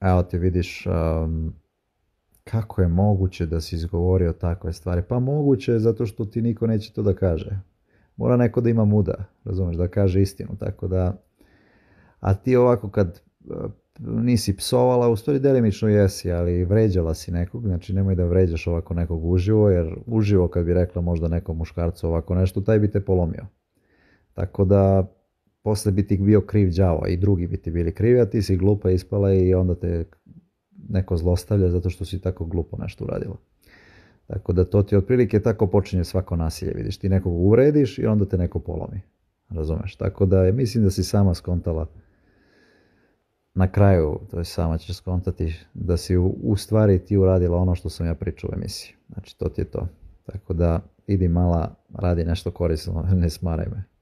evo ti vidiš um, kako je moguće da si izgovorio takve stvari. Pa moguće je zato što ti niko neće to da kaže. Mora neko da ima muda, razumeš, da kaže istinu, tako da... A ti ovako kad uh, nisi psovala, u stvari delimično jesi, ali vređala si nekog, znači nemoj da vređaš ovako nekog uživo, jer uživo kad bi rekla možda nekom muškarcu ovako nešto, taj bi te polomio. Tako da poslije bi ti bio kriv đavo i drugi bi ti bili krivi, a ti si glupa ispala i onda te neko zlostavlja zato što si tako glupo nešto uradila. Tako da to ti otprilike tako počinje svako nasilje, vidiš, ti nekog uvrediš i onda te neko polomi, razumeš? Tako da mislim da si sama skontala na kraju, to je sama ćeš skontati, da si u, u stvari ti uradila ono što sam ja pričao u emisiji. Znači to ti je to. Tako da idi mala, radi nešto korisno, ne smaraj me.